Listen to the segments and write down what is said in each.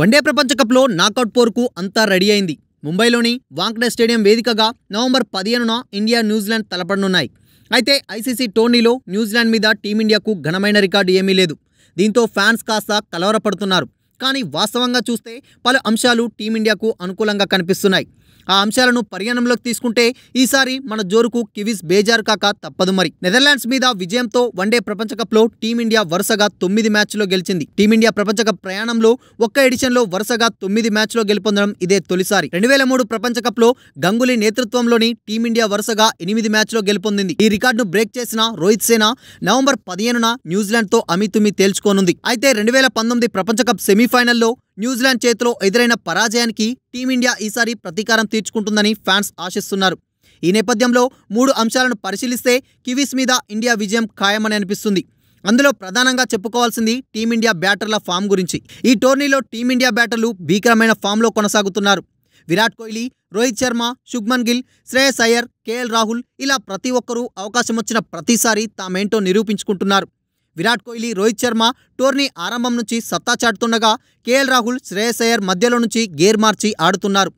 one day ప్రపంచ లో knockout పోరుకు అంతా రెడీ అయింది ముంబైలోని వాంక్డే స్టేడియం వేదికగా నవంబర్ పదిహేనున ఇండియా న్యూజిలాండ్ తలపడనున్నాయి అయితే ఐసీసీ టోర్నీలో న్యూజిలాండ్ మీద టీమిండియాకు ఘనమైన రికార్డు ఏమీ లేదు దీంతో ఫ్యాన్స్ కాస్త కలవరపడుతున్నారు కానీ వాస్తవంగా చూస్తే పలు అంశాలు టీమిండియాకు అనుకూలంగా కనిపిస్తున్నాయి ఆ అంశాలను పరిగణనలోకి తీసుకుంటే ఈసారి మన జోరుకు కివీస్ బేజారు కాక తప్పదు మరి నెదర్లాండ్స్ మీద విజయంతో వన్డే ప్రపంచకప్లో టీమిండియా వరుసగా తొమ్మిది మ్యాచ్లో గెలిచింది టీమిండియా ప్రపంచకప్ ప్రయాణంలో ఒక్క ఎడిషన్లో వరుసగా తొమ్మిది మ్యాచ్లో గెలుపొందడం ఇదే తొలిసారి రెండు వేల మూడు ప్రపంచకప్లో గంగులీ నేతృత్వంలోని టీమిండియా వరుసగా ఎనిమిది మ్యాచ్లో గెలుపొందింది ఈ రికార్డును బ్రేక్ చేసిన రోహిత్ సేనా నవంబర్ పదిహేనున న్యూజిలాండ్తో అమితుమి తేల్చుకోనుంది అయితే రెండు వేల పంతొమ్మిది ప్రపంచకప్ సెమీఫైనల్లో న్యూజిలాండ్ చేతిలో ఎదురైన పరాజయానికి టీమిండియా ఈసారి ప్రతీకారం తీర్చుకుంటుందని ఫ్యాన్స్ ఆశిస్తున్నారు ఈ నేపథ్యంలో మూడు అంశాలను పరిశీలిస్తే కివీస్ మీద ఇండియా విజయం ఖాయమని అనిపిస్తుంది అందులో ప్రధానంగా చెప్పుకోవాల్సింది టీమిండియా బ్యాటర్ల ఫామ్ గురించి ఈ టోర్నీలో టీమిండియా బ్యాటర్లు భీకరమైన ఫామ్లో కొనసాగుతున్నారు విరాట్ కోహ్లీ రోహిత్ శర్మ శుభ్మన్ గిల్ శ్రేయస్ అయ్యర్ కేఎల్ రాహుల్ ఇలా ప్రతి ఒక్కరూ అవకాశం వచ్చిన ప్రతిసారి తామేంటో నిరూపించుకుంటున్నారు విరాట్ కోహ్లీ రోహిత్ శర్మ టోర్నీ ఆరంభం నుంచి సత్తా చాటుతుండగా కేఎల్ రాహుల్ శ్రేయస్ అయ్యర్ మధ్యలో నుంచి గేర్ మార్చి ఆడుతున్నారు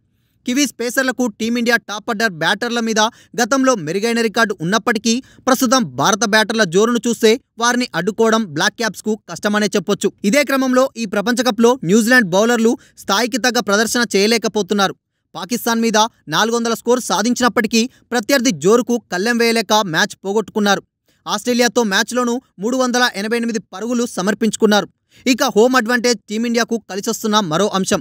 కివీస్ పేసర్లకు టీమిండియా టాప్ అడ్డర్ బ్యాటర్ల మీద గతంలో మెరుగైన రికార్డు ఉన్నప్పటికీ ప్రస్తుతం భారత బ్యాటర్ల జోరును చూస్తే వారిని అడ్డుకోవడం బ్లాక్ క్యాప్స్కు కష్టమనే చెప్పొచ్చు ఇదే క్రమంలో ఈ ప్రపంచకప్లో న్యూజిలాండ్ బౌలర్లు స్థాయికి తగ్గ ప్రదర్శన చేయలేకపోతున్నారు పాకిస్తాన్ మీద నాలుగు వందల స్కోర్ సాధించినప్పటికీ ప్రత్యర్థి జోరుకు కళ్ళెం వేయలేక మ్యాచ్ పోగొట్టుకున్నారు ఆస్ట్రేలియాతో మ్యాచ్లోనూ మూడు వందల ఎనభై ఎనిమిది పరుగులు సమర్పించుకున్నారు ఇక హోమ్ అడ్వాంటేజ్ టీమిండియాకు కలిసొస్తున్న మరో అంశం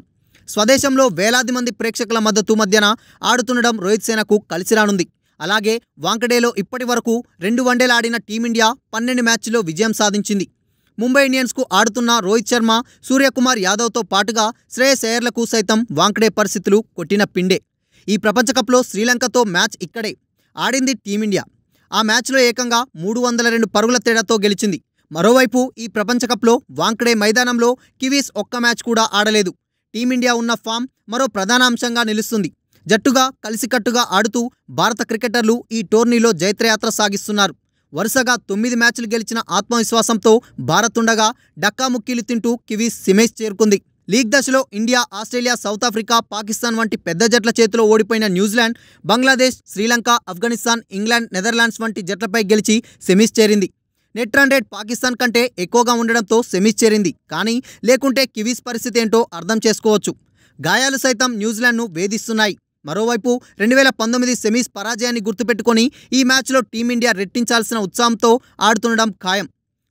స్వదేశంలో వేలాది మంది ప్రేక్షకుల మద్దతు మధ్యన ఆడుతుండడం రోహిత్ సేనకు కలిసి రానుంది అలాగే వాంకడేలో ఇప్పటి వరకు రెండు వన్డేలు ఆడిన టీమిండియా పన్నెండు మ్యాచ్లో విజయం సాధించింది ముంబై ఇండియన్స్కు ఆడుతున్న రోహిత్ శర్మ సూర్యకుమార్ యాదవ్తో పాటుగా శ్రేయస్ అయ్యర్లకు సైతం వాంకడే పరిస్థితులు కొట్టిన పిండే ఈ ప్రపంచకప్లో శ్రీలంకతో మ్యాచ్ ఇక్కడే ఆడింది టీమిండియా ఆ మ్యాచ్లో ఏకంగా మూడు వందల రెండు పరుగుల తేడాతో గెలిచింది మరోవైపు ఈ ప్రపంచకప్లో వాంకడే మైదానంలో కివీస్ ఒక్క మ్యాచ్ కూడా ఆడలేదు టీమిండియా ఉన్న ఫామ్ మరో ప్రధాన అంశంగా నిలుస్తుంది జట్టుగా కలిసికట్టుగా ఆడుతూ భారత క్రికెటర్లు ఈ టోర్నీలో జైత్రయాత్ర సాగిస్తున్నారు వరుసగా తొమ్మిది మ్యాచ్లు గెలిచిన ఆత్మవిశ్వాసంతో భారత్ ఉండగా డక్కాముక్కీలు తింటూ కివీస్ సిమేస్ చేరుకుంది లీగ్ దశలో India Australia South Africa Pakistan వంటి పెద్ద జట్ల చేతిలో ఓడిపోయిన New Zealand Bangladesh Sri Lanka Afghanistan England Netherlands వంటి జట్లపై గెలిచి సెమీస్ చేరింది నెట్ రన్ రేట్ పాకిస్తాన్ కంటే ఎక్కువగా ఉండడంతో సెమీస్ చేరింది కానీ లేకుంటే కివీస్ పరిస్థితి ఏంటో అర్థం చేసుకోవచ్చు గాయాలు సైతం న్యూజిలాండ్ను వేధిస్తున్నాయి మరోవైపు రెండు వేల పంతొమ్మిది సెమీస్ పరాజయాన్ని గుర్తుపెట్టుకొని ఈ మ్యాచ్లో టీమిండియా రెట్టించాల్సిన ఉత్సాహంతో ఆడుతుండడం ఖాయం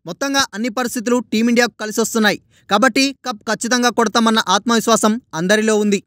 మొత్తంగా అన్ని పరిస్థితులు టీమిండియాకు కలిసి వస్తున్నాయి కాబట్టి కప్ ఖచ్చితంగా కొడతామన్న ఆత్మవిశ్వాసం అందరిలో ఉంది